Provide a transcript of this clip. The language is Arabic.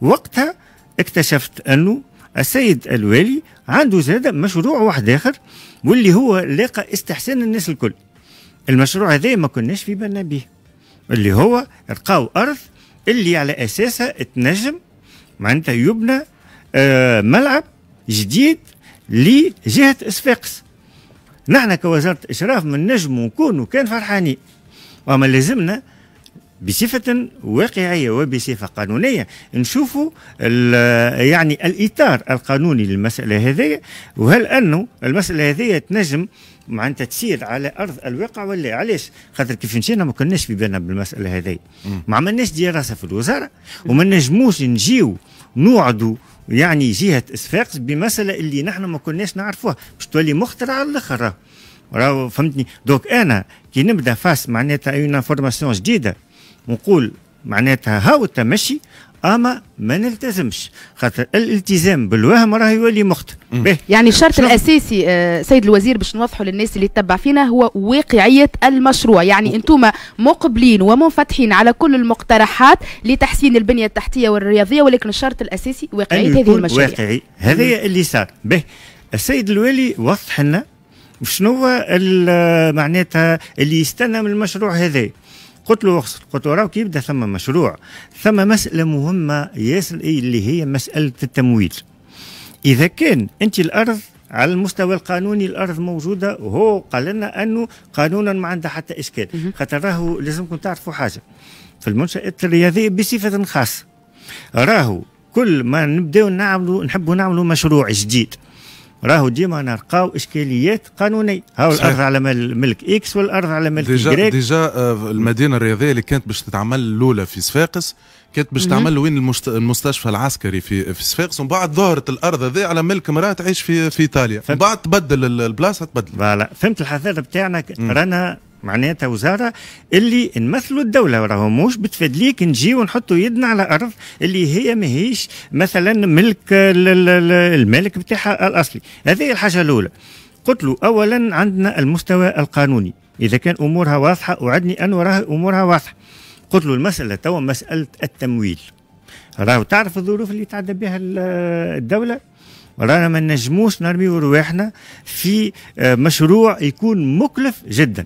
وقتها اكتشفت انه السيد الوالي عنده زاد مشروع واحد اخر واللي هو لاقى استحسان الناس الكل المشروع هذا ما كناش في بالنا به اللي هو القاو ارض اللي على اساسها تنجم معناتها يبنى آه، ملعب جديد لجهه صفاقس نحن كوزاره اشراف من نجم ونكون وكان فرحانين وما لازمنا بصفة واقعية وبصفة قانونية نشوفوا يعني الإطار القانوني للمسألة هذه وهل أنه المسألة هذه تنجم معناتها تسير على ارض الواقع ولا علاش خاطر كيف مشينا ما كناش في بالنا بالمساله هذه ما عملناش دراسه في الوزاره وما نجموش نجيو نوعدوا يعني جهه اسفاقس بمساله اللي نحن ما كناش نعرفوها باش تولي مخترع على الاخر راهو فهمتني دوك انا كي نبدا فاس معناتها اون فورماسيون جديده نقول معناتها هاو التمشي اما ما نلتزمش خاطر الالتزام بالوهم راه يولي مقتل يعني الشرط الاساسي آه، سيد الوزير باش نوضحوا للناس اللي تتبع فينا هو واقعيه المشروع يعني انتم مقبلين ومنفتحين على كل المقترحات لتحسين البنيه التحتيه والرياضيه ولكن الشرط الاساسي واقعيه هذه المشاريع واقعي هذا اللي صار به السيد الوالي وضح لنا شنو هو معناتها اللي يستنى من المشروع هذا قلت له قلت له راه كي يبدا ثم مشروع ثم مساله مهمه ياسر إيه اللي هي مساله التمويل اذا كان انت الارض على المستوى القانوني الارض موجوده وهو قال لنا انه قانونا ما عندها حتى اشكال خاطر راهو لازمكم تعرفوا حاجه في المنشات الرياضيه بصفه خاصه راهو كل ما نبداو نعملوا نحبوا نعملوا مشروع جديد راهو ديما نلقاو اشكاليات قانونيه هاو الارض على ملك اكس والارض على ملك ديجا ديجا آه، المدينه الرياضيه اللي كانت باش تتعمل الاولى في صفاقس كانت باش تعمل وين المستشفى العسكري في في صفاقس ومن بعد ظهرت الارض هذه على ملك امراه تعيش في في ايطاليا من بعد تبدل البلاصه تبدل فوالا فهمت الحذر بتاعنا رانا معناتها وزاره اللي نمثلوا الدوله راهو مش بتفدليك نجي ونحطوا يدنا على ارض اللي هي ماهيش مثلا ملك المالك بتاعها الاصلي هذه الحاجه الاولى قلت له اولا عندنا المستوى القانوني اذا كان امورها واضحه وعدني ان وراها امورها واضحه قلت له المساله توا مساله التمويل راهو تعرف الظروف اللي تعدى بها الدوله رانا ما نجموش نرميو رواحنا في آه، مشروع يكون مكلف جدا